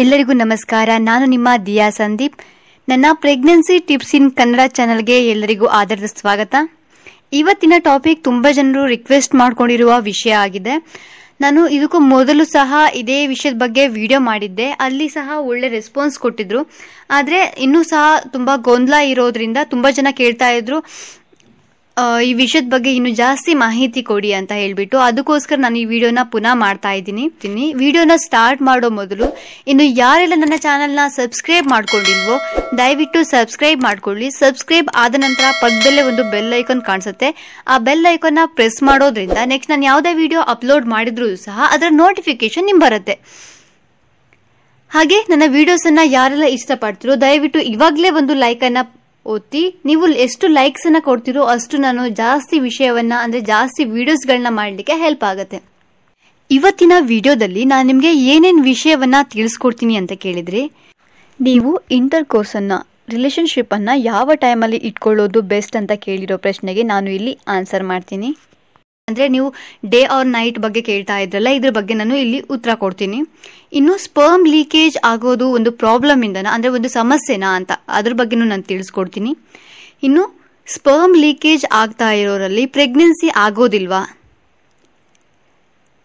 ಎಲ್ಲರಿಗೂ ನಮಸ್ಕಾರ ನಾನು ನಿಮ್ಮ ದಿಯಾ ಸಂದೀಪ್ ನನ್ನ ಪ್ರೆಗ್ನೆನ್ಸಿ ಟಿಪ್ಸ್ ಇನ್ ಕನ್ನಡ ಚಾನಲ್ಗೆ ಎಲ್ಲರಿಗೂ ಆಧಾರದ ಸ್ವಾಗತ ಇವತ್ತಿನ ಟಾಪಿಕ್ ತುಂಬಾ ಜನರು ರಿಕ್ವೆಸ್ಟ್ ಮಾಡಿಕೊಂಡಿರುವ ವಿಷಯ ಆಗಿದೆ ನಾನು ಇದಕ್ಕೂ ಮೊದಲು ಸಹ ಇದೇ ವಿಷಯದ ಬಗ್ಗೆ ವಿಡಿಯೋ ಮಾಡಿದ್ದೆ ಅಲ್ಲಿ ಸಹ ಒಳ್ಳೆ ರೆಸ್ಪಾನ್ಸ್ ಕೊಟ್ಟಿದ್ರು ಆದರೆ ಇನ್ನೂ ಸಹ ತುಂಬ ಗೊಂದಲ ಇರೋದ್ರಿಂದ ತುಂಬ ಜನ ಕೇಳ್ತಾ ಇದ್ರು ಈ ವಿಷಯದ ಬಗ್ಗೆ ಇನ್ನು ಜಾಸ್ತಿ ಮಾಹಿತಿ ಕೊಡಿ ಅಂತ ಹೇಳ್ಬಿಟ್ಟು ಅದಕ್ಕೋಸ್ಕರ ನಾನು ಈ ವಿಡಿಯೋನ ಪುನಃ ಮಾಡ್ತಾ ಇದ್ದೀನಿ ತಿನ್ನಿ ವಿಡಿಯೋನ ಸ್ಟಾರ್ಟ್ ಮಾಡೋ ಮೊದಲು ಇನ್ನು ಯಾರೆಲ್ಲ ನನ್ನ ನ ಸಬ್ಸ್ಕ್ರೈಬ್ ಮಾಡ್ಕೊಂಡಿಲ್ವೋ ದಯವಿಟ್ಟು ಸಬ್ಸ್ಕ್ರೈಬ್ ಮಾಡ್ಕೊಳ್ಳಿ ಸಬ್ಸ್ಕ್ರೈಬ್ ಆದ ನಂತರ ಪಕ್ಕದಲ್ಲೇ ಒಂದು ಬೆಲ್ ಐಕಾನ್ ಕಾಣಿಸುತ್ತೆ ಆ ಬೆಲ್ ಐಕಾನ್ನ ಪ್ರೆಸ್ ಮಾಡೋದ್ರಿಂದ ನೆಕ್ಸ್ಟ್ ನಾನು ಯಾವುದೇ ವಿಡಿಯೋ ಅಪ್ಲೋಡ್ ಮಾಡಿದ್ರೂ ಸಹ ಅದರ ನೋಟಿಫಿಕೇಶನ್ ನಿಮ್ ಬರುತ್ತೆ ಹಾಗೆ ನನ್ನ ವಿಡಿಯೋಸನ್ನು ಯಾರೆಲ್ಲ ಇಷ್ಟಪಡ್ತಿರೋ ದಯವಿಟ್ಟು ಇವಾಗಲೇ ಒಂದು ಲೈಕನ್ನು ಓದ್ತಿ ನೀವು ಎಷ್ಟು ಲೈಕ್ಸ್ ಅನ್ನ ಕೊಡ್ತಿರೋ ಅಷ್ಟು ನಾನು ಜಾಸ್ತಿ ವಿಷಯವನ್ನ ಅಂದ್ರೆ ಜಾಸ್ತಿ ವಿಡಿಯೋಸ್ಗಳನ್ನ ಮಾಡಲಿಕ್ಕೆ ಹೆಲ್ಪ್ ಆಗುತ್ತೆ ಇವತ್ತಿನ ವಿಡಿಯೋದಲ್ಲಿ ನಾನು ನಿಮಗೆ ಏನೇನು ವಿಷಯವನ್ನ ತಿಳಿಸ್ಕೊಡ್ತೀನಿ ಅಂತ ಕೇಳಿದ್ರೆ ನೀವು ಇಂಟರ್ ಕೋರ್ಸನ್ನು ಅನ್ನ ಯಾವ ಟೈಮಲ್ಲಿ ಇಟ್ಕೊಳ್ಳೋದು ಬೆಸ್ಟ್ ಅಂತ ಕೇಳಿರೋ ಪ್ರಶ್ನೆಗೆ ನಾನು ಇಲ್ಲಿ ಆನ್ಸರ್ ಮಾಡ್ತೀನಿ ಅಂದ್ರೆ ನೀವು ಡೇ ಆರ್ ನೈಟ್ ಬಗ್ಗೆ ಕೇಳ್ತಾ ಇದ್ರಲ್ಲ ಇದ್ರ ಬಗ್ಗೆ ನಾನು ಇಲ್ಲಿ ಉತ್ತರ ಕೊಡ್ತೀನಿ ಇನ್ನು ಸ್ಪರ್ಮ್ ಲೀಕೇಜ್ ಆಗೋದು ಒಂದು ಪ್ರಾಬ್ಲಮ್ ಇಂದನಾ ಅಂದ್ರೆ ಒಂದು ಸಮಸ್ಯೆನಾ ಅಂತ ಅದ್ರ ಬಗ್ಗೆನೂ ನಾನು ತಿಳಿಸ್ಕೊಡ್ತೀನಿ ಇನ್ನು ಸ್ಪರ್ಮ್ ಲೀಕೇಜ್ ಆಗ್ತಾ ಇರೋರಲ್ಲಿ ಪ್ರೆಗ್ನೆನ್ಸಿ ಆಗೋದಿಲ್ವಾ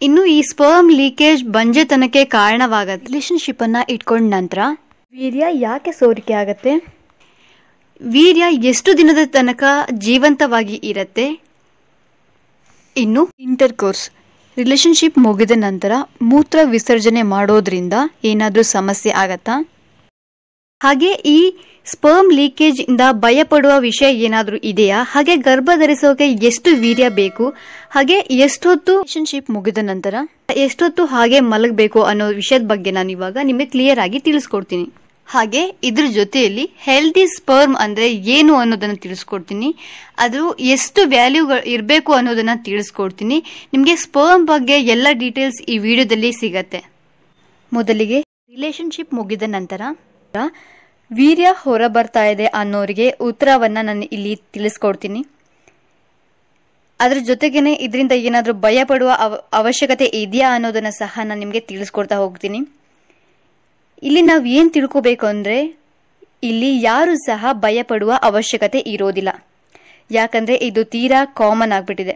ಇನ್ನು ಈ ಸ್ಪರ್ಮ್ ಲೀಕೇಜ್ ಬಂಜೆತನಕ್ಕೆ ಕಾರಣವಾಗತ್ತೆ ಅನ್ನ ಇಟ್ಕೊಂಡ ನಂತರ ವೀರ್ಯ ಯಾಕೆ ಸೋರಿಕೆ ಆಗತ್ತೆ ವೀರ್ಯ ಎಷ್ಟು ದಿನದ ತನಕ ಜೀವಂತವಾಗಿ ಇರತ್ತೆ ಇನ್ನು ಇಂಟರ್ ಕೋರ್ಸ್ ರಿಲೇಶನ್ಶಿಪ್ ಮುಗಿದ ನಂತರ ಮೂತ್ರ ವಿಸರ್ಜನೆ ಮಾಡೋದ್ರಿಂದ ಏನಾದರೂ ಸಮಸ್ಯೆ ಆಗತ್ತಾ ಹಾಗೆ ಈ ಸ್ಪರ್ಮ್ ಲೀಕೇಜ್ ಇಂದ ಭಯಪಡುವ ವಿಷಯ ಏನಾದರೂ ಇದೆಯಾ ಹಾಗೆ ಗರ್ಭ ಧರಿಸೋಕೆ ಎಷ್ಟು ವೀರ್ಯ ಬೇಕು ಹಾಗೆ ಎಷ್ಟೊತ್ತು ರಿಲೇಶನ್ಶಿಪ್ ಮುಗಿದ ನಂತರ ಎಷ್ಟೊತ್ತು ಹಾಗೆ ಮಲಗಬೇಕು ಅನ್ನೋ ವಿಷಯದ ಬಗ್ಗೆ ನಾನು ಇವಾಗ ನಿಮಗೆ ಕ್ಲಿಯರ್ ಆಗಿ ತಿಳಿಸ್ಕೊಡ್ತೀನಿ ಹಾಗೆ ಇದ್ರ ಜೊತೆಯಲ್ಲಿ ಹೆಲ್ದಿ ಸ್ಪರ್ಮ್ ಅಂದ್ರೆ ಏನು ಅನ್ನೋದನ್ನ ತಿಳಿಸ್ಕೊಡ್ತೀನಿ ಅದು ಎಷ್ಟು ವ್ಯಾಲ್ಯೂ ಇರಬೇಕು ಅನ್ನೋದನ್ನ ತಿಳಿಸ್ಕೊಡ್ತೀನಿ ನಿಮಗೆ ಸ್ಪರ್ಮ್ ಬಗ್ಗೆ ಎಲ್ಲ ಡೀಟೇಲ್ಸ್ ಈ ವಿಡಿಯೋದಲ್ಲಿ ಸಿಗತ್ತೆ ಮೊದಲಿಗೆ ರಿಲೇಶನ್ಶಿಪ್ ಮುಗಿದ ನಂತರ ವೀರ್ಯ ಹೊರ ಬರ್ತಾ ಇದೆ ಅನ್ನೋರಿಗೆ ಉತ್ತರವನ್ನು ನಾನು ಇಲ್ಲಿ ತಿಳಿಸ್ಕೊಡ್ತೀನಿ ಅದ್ರ ಜೊತೆಗೇನೆ ಇದರಿಂದ ಏನಾದರೂ ಭಯ ಪಡುವ ಅವಶ್ಯಕತೆ ಇದೆಯಾ ಅನ್ನೋದನ್ನ ಸಹ ನಾನು ನಿಮಗೆ ತಿಳಿಸ್ಕೊಡ್ತಾ ಹೋಗ್ತೀನಿ ಇಲ್ಲಿ ನಾವು ಏನು ತಿಳ್ಕೋಬೇಕು ಅಂದರೆ ಇಲ್ಲಿ ಯಾರು ಸಹ ಭಯಪಡುವ ಅವಶ್ಯಕತೆ ಇರೋದಿಲ್ಲ ಯಾಕಂದರೆ ಇದು ತೀರಾ ಕಾಮನ್ ಆಗಿಬಿಟ್ಟಿದೆ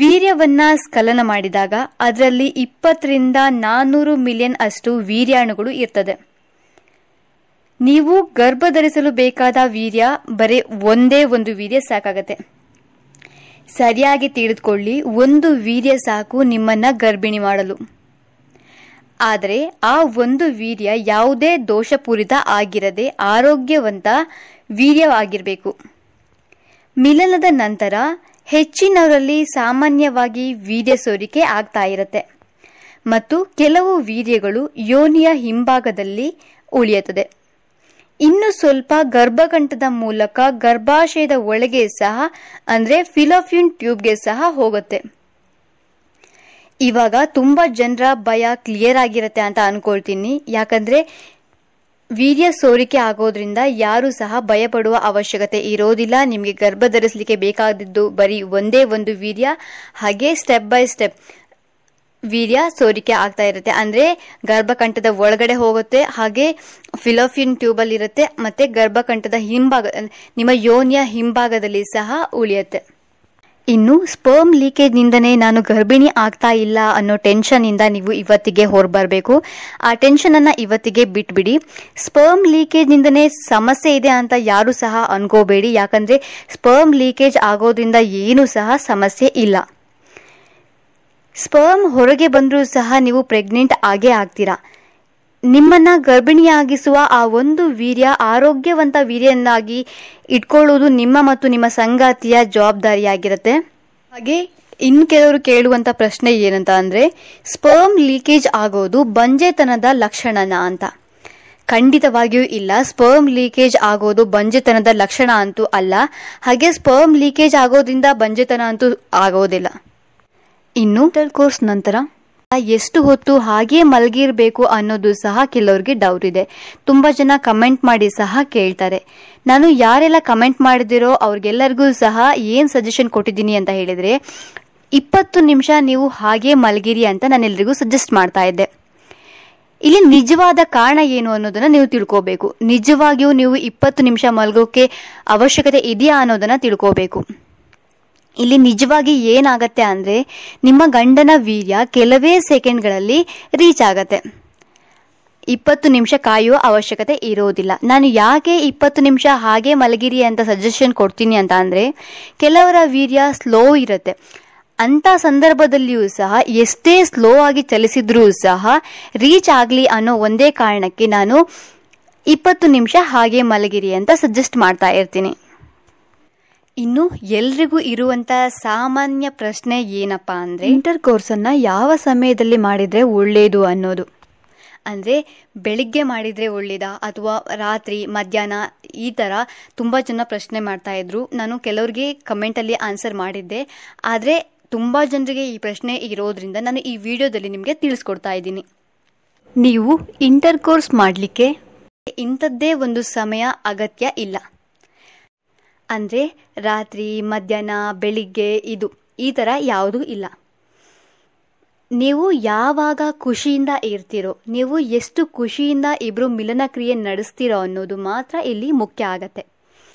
ವೀರ್ಯವನ್ನ ಸ್ಖಲನ ಮಾಡಿದಾಗ ಅದರಲ್ಲಿ ಇಪ್ಪತ್ತರಿಂದ ನಾನೂರು ಮಿಲಿಯನ್ ಅಷ್ಟು ವೀರ್ಯಾಣುಗಳು ಇರ್ತದೆ ನೀವು ಗರ್ಭಧರಿಸಲು ಬೇಕಾದ ವೀರ್ಯ ಬರೀ ಒಂದೇ ಒಂದು ವೀರ್ಯ ಸಾಕಾಗತ್ತೆ ಸರಿಯಾಗಿ ತಿಳಿದುಕೊಳ್ಳಿ ಒಂದು ವೀರ್ಯ ಸಾಕು ನಿಮ್ಮನ್ನ ಗರ್ಭಿಣಿ ಮಾಡಲು ಆದರೆ ಆ ಒಂದು ವೀರ್ಯ ಯಾವುದೇ ದೋಷಪೂರಿತ ಆಗಿರದೆ ಆರೋಗ್ಯವಂತ ವೀರ್ಯವಾಗಿರಬೇಕು ಮಿಲನದ ನಂತರ ಹೆಚ್ಚಿನವರಲ್ಲಿ ಸಾಮಾನ್ಯವಾಗಿ ವೀರ್ಯ ಸೋರಿಕೆ ಆಗ್ತಾ ಇರುತ್ತೆ ಮತ್ತು ಕೆಲವು ವೀರ್ಯಗಳು ಯೋನಿಯ ಹಿಂಭಾಗದಲ್ಲಿ ಉಳಿಯುತ್ತದೆ ಇನ್ನು ಸ್ವಲ್ಪ ಗರ್ಭಕಂಠದ ಮೂಲಕ ಗರ್ಭಾಶಯದ ಒಳಗೆ ಸಹ ಅಂದರೆ ಫಿಲೋಫ್ಯೂನ್ ಟ್ಯೂಬ್ಗೆ ಸಹ ಹೋಗುತ್ತೆ ಇವಾಗ ತುಂಬ ಜನರ ಭಯ ಕ್ಲಿಯರ್ ಆಗಿರುತ್ತೆ ಅಂತ ಅನ್ಕೊಳ್ತೀನಿ ಯಾಕಂದ್ರೆ ವೀರ್ಯ ಸೋರಿಕೆ ಆಗೋದ್ರಿಂದ ಯಾರು ಸಹ ಭಯಪಡುವ ಅವಶ್ಯಕತೆ ಇರೋದಿಲ್ಲ ನಿಮಗೆ ಗರ್ಭ ಧರಿಸಲಿಕ್ಕೆ ಬೇಕಾದದ್ದು ಬರೀ ಒಂದೇ ಒಂದು ವೀರ್ಯ ಹಾಗೆ ಸ್ಟೆಪ್ ಬೈ ಸ್ಟೆಪ್ ವೀರ್ಯ ಸೋರಿಕೆ ಆಗ್ತಾ ಇರುತ್ತೆ ಅಂದ್ರೆ ಗರ್ಭಕಂಠದ ಒಳಗಡೆ ಹೋಗುತ್ತೆ ಹಾಗೆ ಫಿಲೋಫಿನ್ ಅಲ್ಲಿ ಇರುತ್ತೆ ಮತ್ತೆ ಗರ್ಭಕಂಠದ ಹಿಂಭಾಗ ನಿಮ್ಮ ಯೋನಿಯ ಹಿಂಭಾಗದಲ್ಲಿ ಸಹ ಉಳಿಯುತ್ತೆ ಇನ್ನು ಸ್ಪರ್ಮ್ ಲೀಕೇಜ್ನಿಂದನೇ ನಾನು ಗರ್ಭಿಣಿ ಆಗ್ತಾ ಇಲ್ಲ ಅನ್ನೋ ಇಂದ ನೀವು ಇವತ್ತಿಗೆ ಹೊರಬರ್ಬೇಕು ಆ ಟೆನ್ಷನನ್ನು ಇವತ್ತಿಗೆ ಬಿಟ್ಬಿಡಿ ಸ್ಪರ್ಮ್ ಲೀಕೇಜ್ನಿಂದನೇ ಸಮಸ್ಯೆ ಇದೆ ಅಂತ ಯಾರು ಸಹ ಅನ್ಕೋಬೇಡಿ ಯಾಕಂದರೆ ಸ್ಪರ್ಮ್ ಲೀಕೇಜ್ ಆಗೋದ್ರಿಂದ ಏನೂ ಸಹ ಸಮಸ್ಯೆ ಇಲ್ಲ ಸ್ಪರ್ಮ್ ಹೊರಗೆ ಬಂದರೂ ಸಹ ನೀವು ಪ್ರೆಗ್ನೆಂಟ್ ಆಗೇ ಆಗ್ತೀರಾ ನಿಮ್ಮನ್ನ ಗರ್ಭಿಣಿಯಾಗಿಸುವ ಆ ಒಂದು ವೀರ್ಯ ಆರೋಗ್ಯವಂತ ವೀರ್ಯನ್ನಾಗಿ ಇಟ್ಕೊಳ್ಳುವುದು ನಿಮ್ಮ ಮತ್ತು ನಿಮ್ಮ ಸಂಗಾತಿಯ ಜವಾಬ್ದಾರಿಯಾಗಿರುತ್ತೆ ಹಾಗೆ ಇನ್ನು ಕೆಲವರು ಕೇಳುವಂತ ಪ್ರಶ್ನೆ ಏನಂತ ಅಂದ್ರೆ ಸ್ಪರ್ಮ್ ಲೀಕೇಜ್ ಆಗೋದು ಬಂಜೆತನದ ಲಕ್ಷಣನ ಅಂತ ಖಂಡಿತವಾಗಿಯೂ ಇಲ್ಲ ಸ್ಪರ್ಮ್ ಲೀಕೇಜ್ ಆಗೋದು ಬಂಜೆತನದ ಲಕ್ಷಣ ಅಂತೂ ಅಲ್ಲ ಹಾಗೆ ಸ್ಪರ್ಮ್ ಲೀಕೇಜ್ ಆಗೋದ್ರಿಂದ ಬಂಜೆತನ ಅಂತೂ ಆಗೋದಿಲ್ಲ ಇನ್ನು ಕೋರ್ಸ್ ನಂತರ ಎಷ್ಟು ಹೊತ್ತು ಹಾಗೆ ಮಲಗಿರ್ಬೇಕು ಅನ್ನೋದು ಸಹ ಕೆಲವ್ರಿಗೆ ಡೌಟ್ ಇದೆ ತುಂಬಾ ಜನ ಕಮೆಂಟ್ ಮಾಡಿ ಸಹ ಕೇಳ್ತಾರೆ ನಾನು ಯಾರೆಲ್ಲ ಕಮೆಂಟ್ ಮಾಡಿದಿರೋ ಅವ್ರಿಗೆಲ್ಲರಿಗೂ ಸಹ ಏನ್ ಸಜೆಷನ್ ಕೊಟ್ಟಿದ್ದೀನಿ ಅಂತ ಹೇಳಿದ್ರೆ ಇಪ್ಪತ್ತು ನಿಮಿಷ ನೀವು ಹಾಗೆ ಮಲಗಿರಿ ಅಂತ ನಾನೆಲ್ಲರಿಗೂ ಸಜೆಸ್ಟ್ ಮಾಡ್ತಾ ಇದ್ದೆ ಇಲ್ಲಿ ನಿಜವಾದ ಕಾರಣ ಏನು ಅನ್ನೋದನ್ನ ನೀವು ತಿಳ್ಕೋಬೇಕು ನಿಜವಾಗಿಯೂ ನೀವು ಇಪ್ಪತ್ತು ನಿಮಿಷ ಮಲಗೋಕೆ ಅವಶ್ಯಕತೆ ಇದೆಯಾ ಅನ್ನೋದನ್ನ ತಿಳ್ಕೋಬೇಕು ಇಲ್ಲಿ ನಿಜವಾಗಿ ಏನಾಗತ್ತೆ ಅಂದ್ರೆ ನಿಮ್ಮ ಗಂಡನ ವೀರ್ಯ ಕೆಲವೇ ಸೆಕೆಂಡ್ಗಳಲ್ಲಿ ರೀಚ್ ಆಗತ್ತೆ ಇಪ್ಪತ್ತು ನಿಮಿಷ ಕಾಯುವ ಅವಶ್ಯಕತೆ ಇರೋದಿಲ್ಲ ನಾನು ಯಾಕೆ ಇಪ್ಪತ್ತು ನಿಮಿಷ ಹಾಗೆ ಮಲಗಿರಿ ಅಂತ ಸಜೆಷನ್ ಕೊಡ್ತೀನಿ ಅಂತ ಅಂದರೆ ಕೆಲವರ ವೀರ್ಯ ಸ್ಲೋ ಇರುತ್ತೆ ಅಂಥ ಸಂದರ್ಭದಲ್ಲಿಯೂ ಸಹ ಎಷ್ಟೇ ಸ್ಲೋ ಆಗಿ ಚಲಿಸಿದ್ರೂ ಸಹ ರೀಚ್ ಆಗಲಿ ಅನ್ನೋ ಒಂದೇ ಕಾರಣಕ್ಕೆ ನಾನು ಇಪ್ಪತ್ತು ನಿಮಿಷ ಹಾಗೆ ಮಲಗಿರಿ ಅಂತ ಸಜೆಸ್ಟ್ ಮಾಡ್ತಾ ಇರ್ತೀನಿ ಇನ್ನು ಎಲ್ರಿಗೂ ಇರುವಂತ ಸಾಮಾನ್ಯ ಪ್ರಶ್ನೆ ಏನಪ್ಪ ಅಂದ್ರೆ ಇಂಟರ್ ಅನ್ನ ಯಾವ ಸಮಯದಲ್ಲಿ ಮಾಡಿದ್ರೆ ಒಳ್ಳೆಯದು ಅನ್ನೋದು ಅಂದ್ರೆ ಬೆಳಿಗ್ಗೆ ಮಾಡಿದ್ರೆ ಒಳ್ಳೆಯದಾ ಅಥವಾ ರಾತ್ರಿ ಮಧ್ಯಾಹ್ನ ಈ ತರ ತುಂಬಾ ಜನ ಪ್ರಶ್ನೆ ಮಾಡ್ತಾ ಇದ್ರು ನಾನು ಕೆಲವರಿಗೆ ಅಲ್ಲಿ ಆನ್ಸರ್ ಮಾಡಿದ್ದೆ ಆದ್ರೆ ತುಂಬಾ ಜನರಿಗೆ ಈ ಪ್ರಶ್ನೆ ಇರೋದ್ರಿಂದ ನಾನು ಈ ವಿಡಿಯೋದಲ್ಲಿ ನಿಮಗೆ ತಿಳಿಸ್ಕೊಡ್ತಾ ಇದ್ದೀನಿ ನೀವು ಇಂಟರ್ ಕೋರ್ಸ್ ಮಾಡಲಿಕ್ಕೆ ಇಂಥದ್ದೇ ಒಂದು ಸಮಯ ಅಗತ್ಯ ಇಲ್ಲ ಅಂದರೆ ರಾತ್ರಿ ಮಧ್ಯಾಹ್ನ ಬೆಳಿಗ್ಗೆ ಇದು ಈ ಥರ ಯಾವುದೂ ಇಲ್ಲ ನೀವು ಯಾವಾಗ ಖುಷಿಯಿಂದ ಇರ್ತೀರೋ ನೀವು ಎಷ್ಟು ಖುಷಿಯಿಂದ ಇಬ್ಬರು ಮಿಲನ ಕ್ರಿಯೆ ನಡೆಸ್ತೀರೋ ಅನ್ನೋದು ಮಾತ್ರ ಇಲ್ಲಿ ಮುಖ್ಯ ಆಗತ್ತೆ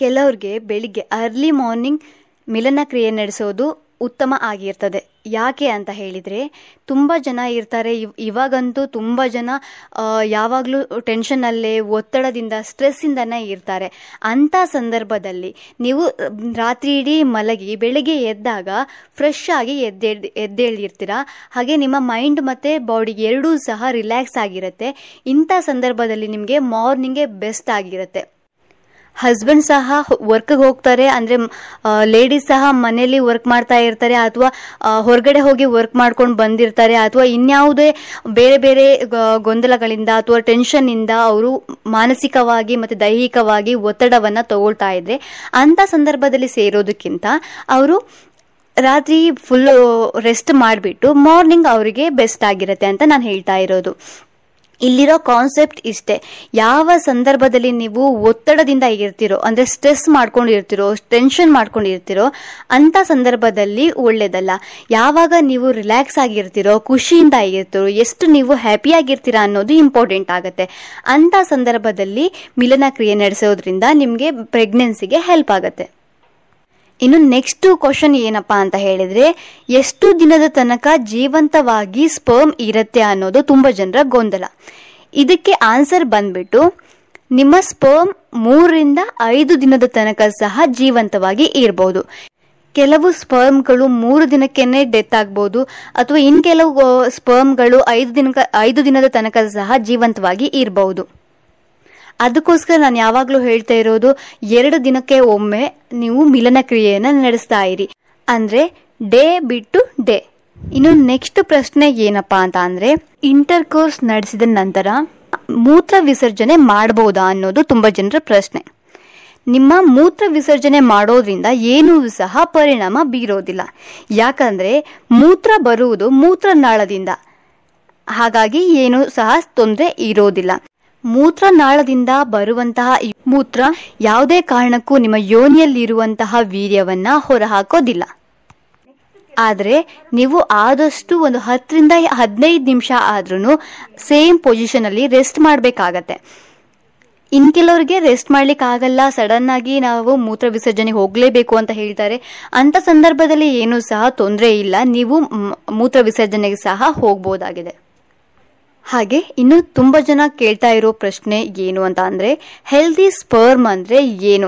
ಕೆಲವ್ರಿಗೆ ಬೆಳಿಗ್ಗೆ ಅರ್ಲಿ ಮಾರ್ನಿಂಗ್ ಮಿಲನ ಕ್ರಿಯೆ ನಡೆಸೋದು ಉತ್ತಮ ಆಗಿರ್ತದೆ ಯಾಕೆ ಅಂತ ಹೇಳಿದರೆ ತುಂಬ ಜನ ಇರ್ತಾರೆ ಇವ್ ಇವಾಗಂತೂ ತುಂಬ ಜನ ಯಾವಾಗಲೂ ಟೆನ್ಷನಲ್ಲೇ ಒತ್ತಡದಿಂದ ಸ್ಟ್ರೆಸ್ಸಿಂದನೇ ಇರ್ತಾರೆ ಅಂಥ ಸಂದರ್ಭದಲ್ಲಿ ನೀವು ರಾತ್ರಿ ಇಡೀ ಮಲಗಿ ಬೆಳಗ್ಗೆ ಎದ್ದಾಗ ಫ್ರೆಶ್ ಆಗಿ ಎದ್ದೇಳಿ ಎದ್ದೇಳಿರ್ತೀರ ಹಾಗೆ ನಿಮ್ಮ ಮೈಂಡ್ ಮತ್ತು ಬಾಡಿ ಎರಡೂ ಸಹ ರಿಲ್ಯಾಕ್ಸ್ ಆಗಿರುತ್ತೆ ಇಂಥ ಸಂದರ್ಭದಲ್ಲಿ ನಿಮಗೆ ಮಾರ್ನಿಂಗೇ ಬೆಸ್ಟ್ ಆಗಿರುತ್ತೆ ಹಸ್ಬೆಂಡ್ ಸಹ ವರ್ಕ್ಗೆ ಹೋಗ್ತಾರೆ ಅಂದ್ರೆ ಲೇಡೀಸ್ ಸಹ ಮನೆಯಲ್ಲಿ ವರ್ಕ್ ಮಾಡ್ತಾ ಇರ್ತಾರೆ ಅಥವಾ ಹೊರಗಡೆ ಹೋಗಿ ವರ್ಕ್ ಮಾಡ್ಕೊಂಡು ಬಂದಿರ್ತಾರೆ ಅಥವಾ ಇನ್ಯಾವುದೇ ಬೇರೆ ಬೇರೆ ಗೊಂದಲಗಳಿಂದ ಅಥವಾ ಟೆನ್ಷನ್ ಇಂದ ಅವರು ಮಾನಸಿಕವಾಗಿ ಮತ್ತೆ ದೈಹಿಕವಾಗಿ ಒತ್ತಡವನ್ನ ತಗೊಳ್ತಾ ಇದ್ರೆ ಅಂತ ಸಂದರ್ಭದಲ್ಲಿ ಸೇರೋದಕ್ಕಿಂತ ಅವರು ರಾತ್ರಿ ಫುಲ್ ರೆಸ್ಟ್ ಮಾಡಿಬಿಟ್ಟು ಮಾರ್ನಿಂಗ್ ಅವರಿಗೆ ಬೆಸ್ಟ್ ಆಗಿರುತ್ತೆ ಅಂತ ನಾನು ಹೇಳ್ತಾ ಇರೋದು ಇಲ್ಲಿರೋ ಕಾನ್ಸೆಪ್ಟ್ ಇಷ್ಟೇ ಯಾವ ಸಂದರ್ಭದಲ್ಲಿ ನೀವು ಒತ್ತಡದಿಂದ ಇರ್ತಿರೋ ಅಂದ್ರೆ ಸ್ಟ್ರೆಸ್ ಮಾಡ್ಕೊಂಡಿರ್ತಿರೋ ಟೆನ್ಷನ್ ಮಾಡ್ಕೊಂಡಿರ್ತಿರೋ ಅಂತ ಸಂದರ್ಭದಲ್ಲಿ ಒಳ್ಳೇದಲ್ಲ ಯಾವಾಗ ನೀವು ರಿಲ್ಯಾಕ್ಸ್ ಆಗಿರ್ತಿರೋ ಖುಷಿಯಿಂದ ಆಗಿರ್ತಿರೋ ಎಷ್ಟು ನೀವು ಆಗಿರ್ತೀರಾ ಅನ್ನೋದು ಇಂಪಾರ್ಟೆಂಟ್ ಆಗುತ್ತೆ ಅಂತ ಸಂದರ್ಭದಲ್ಲಿ ಮಿಲನ ಕ್ರಿಯೆ ನಡೆಸೋದ್ರಿಂದ ನಿಮಗೆ ಪ್ರೆಗ್ನೆನ್ಸಿಗೆ ಹೆಲ್ಪ್ ಆಗುತ್ತೆ ಇನ್ನು ನೆಕ್ಸ್ಟ್ ಕ್ವಶನ್ ಏನಪ್ಪಾ ಅಂತ ಹೇಳಿದ್ರೆ ಎಷ್ಟು ದಿನದ ತನಕ ಜೀವಂತವಾಗಿ ಸ್ಪರ್ಮ್ ಇರುತ್ತೆ ಅನ್ನೋದು ತುಂಬಾ ಜನರ ಗೊಂದಲ ಇದಕ್ಕೆ ಆನ್ಸರ್ ಬಂದ್ಬಿಟ್ಟು ನಿಮ್ಮ ಸ್ಪರ್ಮ್ ಮೂರರಿಂದ ಐದು ದಿನದ ತನಕ ಸಹ ಜೀವಂತವಾಗಿ ಇರಬಹುದು ಕೆಲವು ಸ್ಪರ್ಮ್ಗಳು ಮೂರು ದಿನಕ್ಕೆನೆ ಡೆತ್ ಆಗ್ಬೋದು ಅಥವಾ ಇನ್ ಕೆಲವು ಸ್ಪರ್ಮ್ಗಳು ಐದು ದಿನ ಐದು ದಿನದ ತನಕ ಸಹ ಜೀವಂತವಾಗಿ ಇರಬಹುದು ಅದಕ್ಕೋಸ್ಕರ ನಾನು ಯಾವಾಗಲೂ ಹೇಳ್ತಾ ಇರೋದು ಎರಡು ದಿನಕ್ಕೆ ಒಮ್ಮೆ ನೀವು ಮಿಲನ ಕ್ರಿಯೆಯನ್ನ ನಡೆಸ್ತಾ ಇರಿ ಅಂದ್ರೆ ಡೇ ಬಿಟ್ಟು ಡೇ ಇನ್ನು ನೆಕ್ಸ್ಟ್ ಪ್ರಶ್ನೆ ಏನಪ್ಪಾ ಅಂತ ಅಂದ್ರೆ ಇಂಟರ್ ಕೋರ್ಸ್ ನಡೆಸಿದ ನಂತರ ಮೂತ್ರ ವಿಸರ್ಜನೆ ಮಾಡಬಹುದಾ ಅನ್ನೋದು ತುಂಬಾ ಜನರ ಪ್ರಶ್ನೆ ನಿಮ್ಮ ಮೂತ್ರ ವಿಸರ್ಜನೆ ಮಾಡೋದ್ರಿಂದ ಏನೂ ಸಹ ಪರಿಣಾಮ ಬೀರೋದಿಲ್ಲ ಯಾಕಂದ್ರೆ ಮೂತ್ರ ಬರುವುದು ಮೂತ್ರನಾಳದಿಂದ ಹಾಗಾಗಿ ಏನು ಸಹ ತೊಂದರೆ ಇರೋದಿಲ್ಲ ಮೂತ್ರನಾಳದಿಂದ ಬರುವಂತಹ ಮೂತ್ರ ಯಾವುದೇ ಕಾರಣಕ್ಕೂ ನಿಮ್ಮ ಯೋನಿಯಲ್ಲಿರುವಂತಹ ವೀರ್ಯವನ್ನ ಹೊರಹಾಕೋದಿಲ್ಲ ಆದರೆ ನೀವು ಆದಷ್ಟು ಒಂದು ಹತ್ತರಿಂದ ಹದಿನೈದು ನಿಮಿಷ ಆದ್ರೂ ಸೇಮ್ ಪೊಸಿಷನಲ್ಲಿ ರೆಸ್ಟ್ ಮಾಡಬೇಕಾಗತ್ತೆ ಇನ್ ಕೆಲವರಿಗೆ ರೆಸ್ಟ್ ಮಾಡ್ಲಿಕ್ಕೆ ಆಗಲ್ಲ ಸಡನ್ ಆಗಿ ನಾವು ಮೂತ್ರ ವಿಸರ್ಜನೆ ಹೋಗಲೇಬೇಕು ಅಂತ ಹೇಳ್ತಾರೆ ಅಂತ ಸಂದರ್ಭದಲ್ಲಿ ಏನೂ ಸಹ ತೊಂದರೆ ಇಲ್ಲ ನೀವು ಮೂತ್ರ ವಿಸರ್ಜನೆಗೆ ಸಹ ಹೋಗ್ಬೋದಾಗಿದೆ ಹಾಗೆ ಇನ್ನು ತುಂಬಾ ಜನ ಕೇಳ್ತಾ ಇರೋ ಪ್ರಶ್ನೆ ಏನು ಅಂತ ಅಂದ್ರೆ ಹೆಲ್ದಿ ಸ್ಪರ್ಮ್ ಅಂದ್ರೆ ಏನು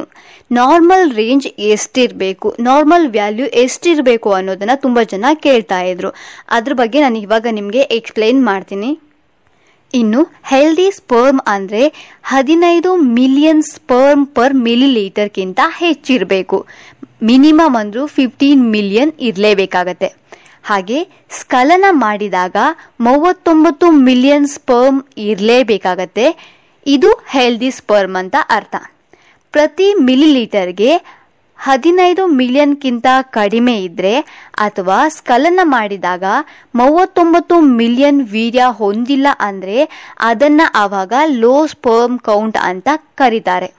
ನಾರ್ಮಲ್ ರೇಂಜ್ ಎಷ್ಟಿರಬೇಕು ನಾರ್ಮಲ್ ವ್ಯಾಲ್ಯೂ ಎಷ್ಟಿರಬೇಕು ಅನ್ನೋದನ್ನ ತುಂಬಾ ಜನ ಕೇಳ್ತಾ ಇದ್ರು ಅದ್ರ ಬಗ್ಗೆ ನಾನು ಇವಾಗ ನಿಮಗೆ ಎಕ್ಸ್ಪ್ಲೈನ್ ಮಾಡ್ತೀನಿ ಇನ್ನು ಹೆಲ್ದಿ ಸ್ಪರ್ಮ್ ಅಂದ್ರೆ ಹದಿನೈದು ಮಿಲಿಯನ್ ಸ್ಪರ್ಮ್ ಪರ್ ಮಿಲಿ ಕಿಂತ ಹೆಚ್ಚಿರಬೇಕು ಮಿನಿಮಮ್ ಅಂದರೂ ಫಿಫ್ಟೀನ್ ಮಿಲಿಯನ್ ಇರಲೇಬೇಕಾಗತ್ತೆ ಹಾಗೆ ಸ್ಕಲನ ಮಾಡಿದಾಗ ಮೂವತ್ತೊಂಬತ್ತು ಮಿಲಿಯನ್ ಸ್ಪರ್ಮ್ ಇರಲೇಬೇಕಾಗತ್ತೆ ಇದು ಹೆಲ್ದಿ ಸ್ಪರ್ಮ್ ಅಂತ ಅರ್ಥ ಪ್ರತಿ ಮಿಲಿ ಲೀಟರ್ಗೆ ಹದಿನೈದು ಮಿಲಿಯನ್ಗಿಂತ ಕಡಿಮೆ ಇದ್ದರೆ ಅಥವಾ ಸ್ಕಲನ ಮಾಡಿದಾಗ ಮೂವತ್ತೊಂಬತ್ತು ಮಿಲಿಯನ್ ವೀರ್ಯ ಹೊಂದಿಲ್ಲ ಅಂದರೆ ಅದನ್ನು ಆವಾಗ ಲೋ ಸ್ಪರ್ಮ್ ಕೌಂಟ್ ಅಂತ ಕರೀತಾರೆ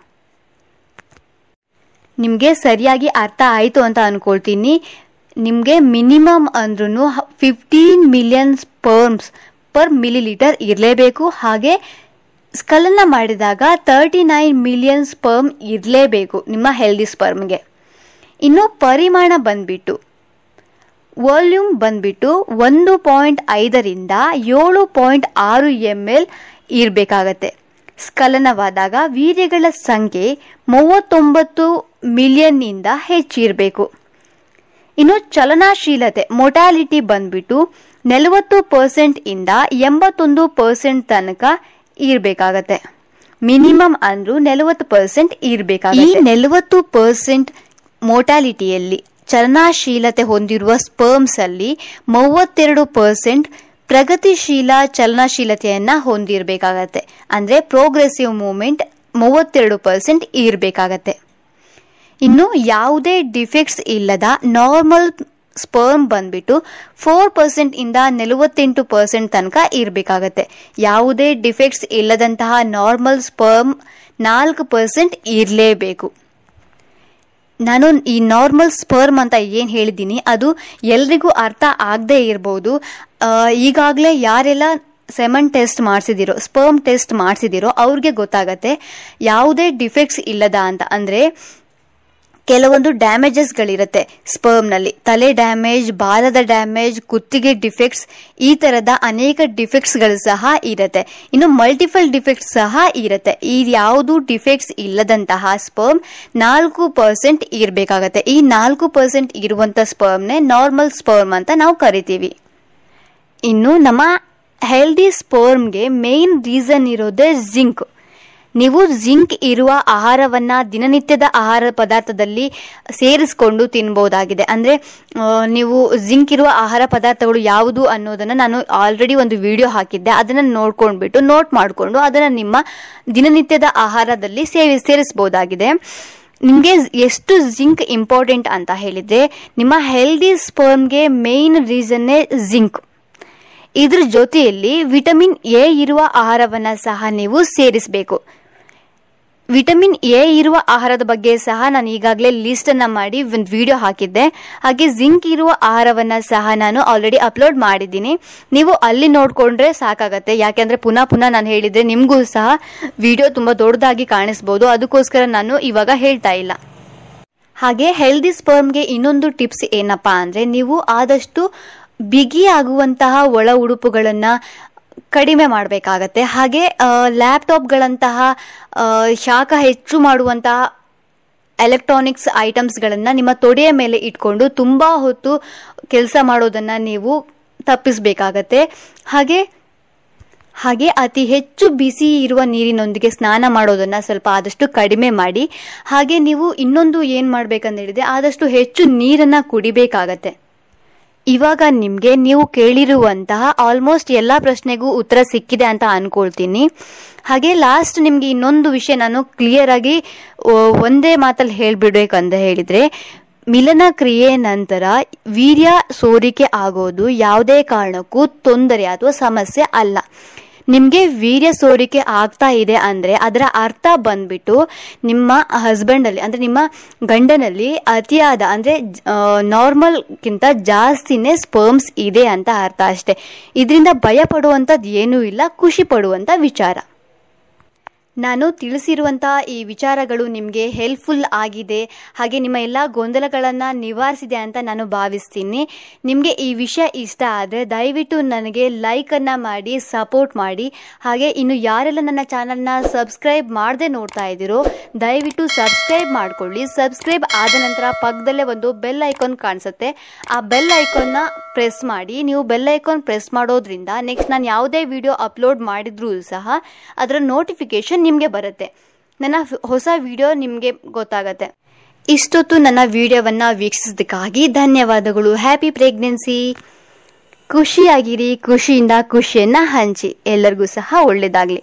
ನಿಮಗೆ ಸರಿಯಾಗಿ ಅರ್ಥ ಆಯಿತು ಅಂತ ಅನ್ಕೊಳ್ತೀನಿ ನಿಮಗೆ ಮಿನಿಮಮ್ ಅಂದ್ರೂ fifteen million sperms per millilitre ಇರಲೇಬೇಕು ಹಾಗೆ ಸ್ಕಲನ ಮಾಡಿದಾಗ ತರ್ಟಿ ನೈನ್ ಮಿಲಿಯನ್ ಸ್ಪರ್ಮ್ ಇರಲೇಬೇಕು ನಿಮ್ಮ ಹೆಲ್ದಿ ಸ್ಪರ್ಮ್ಗೆ ಇನ್ನು ಪರಿಮಾಣ ಬಂದ್ಬಿಟ್ಟು ವಾಲ್ಯೂಮ್ ಬಂದ್ಬಿಟ್ಟು ಒಂದು ಪಾಯಿಂಟ್ ಐದರಿಂದ ಏಳು ಪಾಯಿಂಟ್ ಆರು ಎಮ್ ಎಲ್ ಇರಬೇಕಾಗತ್ತೆ ಸ್ಕಲನವಾದಾಗ ವೀರ್ಯಗಳ ಸಂಖ್ಯೆ ಮೂವತ್ತೊಂಬತ್ತು ಮಿಲಿಯನ್ನಿಂದ ಹೆಚ್ಚಿರಬೇಕು ಇನ್ನು ಚಲನಾಶೀಲತೆ ಮೋಟಾಲಿಟಿ ಬಂದ್ಬಿಟ್ಟು ನಲವತ್ತು ಪರ್ಸೆಂಟ್ ಇಂದ ಎಂಬತ್ತೊಂದು ಪರ್ಸೆಂಟ್ ತನಕ ಇರಬೇಕಾಗತ್ತೆ ಮಿನಿಮಮ್ ಅಂದ್ರೂ ನಲವತ್ತು ಪರ್ಸೆಂಟ್ ಇರಬೇಕಾಗುತ್ತೆ ಈ ನಲವತ್ತು ಪರ್ಸೆಂಟ್ ಮೋಟಾಲಿಟಿಯಲ್ಲಿ ಚಲನಶೀಲತೆ ಹೊಂದಿರುವ ಸ್ಪರ್ಮ್ಸ್ ಅಲ್ಲಿ ಮೂವತ್ತೆರಡು ಪರ್ಸೆಂಟ್ ಪ್ರಗತಿಶೀಲ ಚಲನಶೀಲತೆಯನ್ನ ಹೊಂದಿರಬೇಕಾಗತ್ತೆ ಅಂದ್ರೆ ಪ್ರೋಗ್ರೆಸಿವ್ ಮೂವ್ಮೆಂಟ್ ಮೂವತ್ತೆರಡು ಪರ್ಸೆಂಟ್ ಇರಬೇಕಾಗತ್ತೆ ಇನ್ನು ಯಾವುದೇ ಡಿಫೆಕ್ಟ್ಸ್ ಇಲ್ಲದ ನಾರ್ಮಲ್ ಸ್ಪರ್ಮ್ ಬಂದ್ಬಿಟ್ಟು ಫೋರ್ ಪರ್ಸೆಂಟ್ ಇಂದ ನಲವತ್ತೆಂಟು ಪರ್ಸೆಂಟ್ ತನಕ ಇರಬೇಕಾಗತ್ತೆ ಯಾವುದೇ ಡಿಫೆಕ್ಟ್ಸ್ ಇಲ್ಲದಂತಹ ನಾರ್ಮಲ್ ಸ್ಪರ್ಮ್ ನಾಲ್ಕು ಪರ್ಸೆಂಟ್ ಇರಲೇಬೇಕು ನಾನು ಈ ನಾರ್ಮಲ್ ಸ್ಪರ್ಮ್ ಅಂತ ಏನು ಹೇಳಿದ್ದೀನಿ ಅದು ಎಲ್ರಿಗೂ ಅರ್ಥ ಆಗದೆ ಇರ್ಬೋದು ಈಗಾಗಲೇ ಯಾರೆಲ್ಲ ಸೆಮನ್ ಟೆಸ್ಟ್ ಮಾಡಿಸಿದಿರೋ ಸ್ಪರ್ಮ್ ಟೆಸ್ಟ್ ಮಾಡಿಸಿದಿರೋ ಅವ್ರಿಗೆ ಗೊತ್ತಾಗತ್ತೆ ಯಾವುದೇ ಡಿಫೆಕ್ಟ್ಸ್ ಇಲ್ಲದ ಅಂತ ಅಂದರೆ ಕೆಲವೊಂದು ಡ್ಯಾಮೇಜಸ್ ಗಳಿರುತ್ತೆ ಸ್ಪರ್ಮ್ ನಲ್ಲಿ ತಲೆ ಡ್ಯಾಮೇಜ್ ಬಾಲದ ಡ್ಯಾಮೇಜ್ ಕುತ್ತಿಗೆ ಡಿಫೆಕ್ಟ್ಸ್ ಈ ತರದ ಅನೇಕ ಡಿಫೆಕ್ಟ್ಸ್ ಗಳು ಸಹ ಇರುತ್ತೆ ಇನ್ನು ಮಲ್ಟಿಪಲ್ ಡಿಫೆಕ್ಟ್ಸ್ ಸಹ ಇರುತ್ತೆ ಈ ಯಾವುದು ಡಿಫೆಕ್ಟ್ಸ್ ಇಲ್ಲದಂತಹ ಸ್ಪರ್ಮ್ ನಾಲ್ಕು ಪರ್ಸೆಂಟ್ ಇರಬೇಕಾಗತ್ತೆ ಈ ನಾಲ್ಕು ಪರ್ಸೆಂಟ್ ಇರುವಂತ ಸ್ಪರ್ಮ್ನೇ ನಾರ್ಮಲ್ ಸ್ಪರ್ಮ್ ಅಂತ ನಾವು ಕರಿತೀವಿ ಇನ್ನು ನಮ್ಮ ಹೆಲ್ದಿ ಸ್ಪರ್ಮ್ಗೆ ಮೇನ್ ರೀಸನ್ ಇರೋದೇ ಜಿಂಕ್ ನೀವು ಜಿಂಕ್ ಇರುವ ಆಹಾರವನ್ನ ದಿನನಿತ್ಯದ ಆಹಾರ ಪದಾರ್ಥದಲ್ಲಿ ಸೇರಿಸಿಕೊಂಡು ತಿನ್ಬಹುದಾಗಿದೆ ಅಂದ್ರೆ ನೀವು ಜಿಂಕ್ ಇರುವ ಆಹಾರ ಪದಾರ್ಥಗಳು ಯಾವುದು ಅನ್ನೋದನ್ನ ನಾನು ಆಲ್ರೆಡಿ ಒಂದು ವಿಡಿಯೋ ಹಾಕಿದ್ದೆ ಅದನ್ನ ನೋಡ್ಕೊಂಡ್ಬಿಟ್ಟು ನೋಟ್ ಮಾಡಿಕೊಂಡು ಅದನ್ನ ನಿಮ್ಮ ದಿನನಿತ್ಯದ ಆಹಾರದಲ್ಲಿ ಸೇವಿ ಸೇರಿಸಬಹುದಾಗಿದೆ ನಿಮಗೆ ಎಷ್ಟು ಜಿಂಕ್ ಇಂಪಾರ್ಟೆಂಟ್ ಅಂತ ಹೇಳಿದ್ರೆ ನಿಮ್ಮ ಹೆಲ್ದಿ ಸ್ಪರ್ಮ್ಗೆ ಮೇನ್ ರೀಸನ್ನೇ ಜಿಂಕ್ ಇದ್ರ ಜೊತೆಯಲ್ಲಿ ವಿಟಮಿನ್ ಎ ಇರುವ ಆಹಾರವನ್ನು ಸಹ ನೀವು ಸೇರಿಸಬೇಕು ವಿಟಮಿನ್ ಎ ಇರುವ ಆಹಾರದ ಬಗ್ಗೆ ಸಹ ನಾನು ಈಗಾಗಲೇ ಲಿಸ್ಟ್ ಅನ್ನ ಮಾಡಿ ಒಂದು ವಿಡಿಯೋ ಹಾಕಿದ್ದೆ ಹಾಗೆ ಜಿಂಕ್ ಇರುವ ಆಹಾರವನ್ನ ಸಹ ನಾನು ಆಲ್ರೆಡಿ ಅಪ್ಲೋಡ್ ಮಾಡಿದ್ದೀನಿ ನೀವು ಅಲ್ಲಿ ನೋಡ್ಕೊಂಡ್ರೆ ಸಾಕಾಗತ್ತೆ ಯಾಕೆಂದ್ರೆ ಪುನಃ ಪುನಃ ನಾನು ಹೇಳಿದ್ರೆ ನಿಮಗೂ ಸಹ ವಿಡಿಯೋ ತುಂಬಾ ದೊಡ್ಡದಾಗಿ ಕಾಣಿಸ್ಬೋದು ಅದಕ್ಕೋಸ್ಕರ ನಾನು ಇವಾಗ ಹೇಳ್ತಾ ಇಲ್ಲ ಹಾಗೆ ಹೆಲ್ದಿ ಸ್ಪರ್ಮ್ಗೆ ಇನ್ನೊಂದು ಟಿಪ್ಸ್ ಏನಪ್ಪಾ ಅಂದ್ರೆ ನೀವು ಆದಷ್ಟು ಬಿಗಿಯಾಗುವಂತಹ ಒಳ ಉಡುಪುಗಳನ್ನು ಕಡಿಮೆ ಮಾಡಬೇಕಾಗತ್ತೆ ಹಾಗೆ ಲ್ಯಾಪ್ಟಾಪ್ಗಳಂತಹ ಶಾಖ ಹೆಚ್ಚು ಮಾಡುವಂತಹ ಎಲೆಕ್ಟ್ರಾನಿಕ್ಸ್ ಐಟಮ್ಸ್ಗಳನ್ನು ನಿಮ್ಮ ತೊಡೆಯ ಮೇಲೆ ಇಟ್ಕೊಂಡು ತುಂಬ ಹೊತ್ತು ಕೆಲಸ ಮಾಡೋದನ್ನು ನೀವು ತಪ್ಪಿಸಬೇಕಾಗತ್ತೆ ಹಾಗೆ ಹಾಗೆ ಅತಿ ಹೆಚ್ಚು ಬಿಸಿ ಇರುವ ನೀರಿನೊಂದಿಗೆ ಸ್ನಾನ ಮಾಡೋದನ್ನು ಸ್ವಲ್ಪ ಆದಷ್ಟು ಕಡಿಮೆ ಮಾಡಿ ಹಾಗೆ ನೀವು ಇನ್ನೊಂದು ಏನು ಮಾಡಬೇಕಂತ ಹೇಳಿದೆ ಆದಷ್ಟು ಹೆಚ್ಚು ನೀರನ್ನು ಕುಡಿಬೇಕಾಗತ್ತೆ ಇವಾಗ ನಿಮಗೆ ನೀವು ಕೇಳಿರುವಂತಹ ಆಲ್ಮೋಸ್ಟ್ ಎಲ್ಲ ಪ್ರಶ್ನೆಗೂ ಉತ್ತರ ಸಿಕ್ಕಿದೆ ಅಂತ ಅನ್ಕೊಳ್ತೀನಿ ಹಾಗೆ ಲಾಸ್ಟ್ ನಿಮಗೆ ಇನ್ನೊಂದು ವಿಷಯ ನಾನು ಕ್ಲಿಯರ್ ಆಗಿ ಒಂದೇ ಮಾತಲ್ಲಿ ಹೇಳ್ಬಿಡ್ಬೇಕಂತ ಹೇಳಿದ್ರೆ ಮಿಲನ ಕ್ರಿಯೆ ನಂತರ ವೀರ್ಯ ಸೋರಿಕೆ ಆಗೋದು ಯಾವುದೇ ಕಾರಣಕ್ಕೂ ತೊಂದರೆ ಅಥವಾ ಸಮಸ್ಯೆ ಅಲ್ಲ ನಿಮಗೆ ವೀರ್ಯ ಸೋರಿಕೆ ಆಗ್ತಾ ಇದೆ ಅಂದರೆ ಅದರ ಅರ್ಥ ಬಂದ್ಬಿಟ್ಟು ನಿಮ್ಮ ಹಸ್ಬೆಂಡಲ್ಲಿ ಅಂದರೆ ನಿಮ್ಮ ಗಂಡನಲ್ಲಿ ಅತಿಯಾದ ಅಂದರೆ ನಾರ್ಮಲ್ಗಿಂತ ಜಾಸ್ತಿನೇ ಸ್ಪರ್ಮ್ಸ್ ಇದೆ ಅಂತ ಅರ್ಥ ಅಷ್ಟೆ ಇದರಿಂದ ಭಯ ಪಡುವಂಥದ್ದು ಏನೂ ಇಲ್ಲ ಖುಷಿ ಪಡುವಂಥ ವಿಚಾರ ನಾನು ತಿಳಿಸಿರುವಂತಹ ಈ ವಿಚಾರಗಳು ನಿಮಗೆ ಹೆಲ್ಪ್ಫುಲ್ ಆಗಿದೆ ಹಾಗೆ ನಿಮ್ಮ ಎಲ್ಲ ಗೊಂದಲಗಳನ್ನು ನಿವಾರಿಸಿದೆ ಅಂತ ನಾನು ಭಾವಿಸ್ತೀನಿ ನಿಮಗೆ ಈ ವಿಷಯ ಇಷ್ಟ ಆದರೆ ದಯವಿಟ್ಟು ನನಗೆ ಲೈಕನ್ನು ಮಾಡಿ ಸಪೋರ್ಟ್ ಮಾಡಿ ಹಾಗೆ ಇನ್ನು ಯಾರೆಲ್ಲ ನನ್ನ ಚಾನಲ್ನ ಸಬ್ಸ್ಕ್ರೈಬ್ ಮಾಡದೆ ನೋಡ್ತಾ ಇದ್ದೀರೋ ದಯವಿಟ್ಟು ಸಬ್ಸ್ಕ್ರೈಬ್ ಮಾಡಿಕೊಳ್ಳಿ ಸಬ್ಸ್ಕ್ರೈಬ್ ಆದ ನಂತರ ಪಕ್ಕದಲ್ಲೇ ಒಂದು ಬೆಲ್ ಐಕಾನ್ ಕಾಣಿಸುತ್ತೆ ಆ ಬೆಲ್ ಐಕಾನ್ನ ಪ್ರೆಸ್ ಮಾಡಿ ನೀವು ಬೆಲ್ ಐಕಾನ್ ಪ್ರೆಸ್ ಮಾಡೋದ್ರಿಂದ ನೆಕ್ಸ್ಟ್ ನಾನು ಯಾವುದೇ ವಿಡಿಯೋ ಅಪ್ಲೋಡ್ ಮಾಡಿದ್ರೂ ಸಹ ಅದರ ನೋಟಿಫಿಕೇಶನ್ ನಿಮಗೆ ಬರುತ್ತೆ ನನ್ನ ಹೊಸ ವಿಡಿಯೋ ನಿಮಗೆ ಗೊತ್ತಾಗತ್ತೆ ಇಷ್ಟೊತ್ತು ನನ್ನ ವಿಡಿಯೋವನ್ನು ವೀಕ್ಷಿಸೋದಕ್ಕಾಗಿ ಧನ್ಯವಾದಗಳು ಹ್ಯಾಪಿ ಪ್ರೆಗ್ನೆನ್ಸಿ ಖುಷಿಯಾಗಿರಿ ಖುಷಿಯಿಂದ ಖುಷಿಯನ್ನ ಹಂಚಿ ಎಲ್ಲರಿಗೂ ಸಹ ಒಳ್ಳೆಯದಾಗಲಿ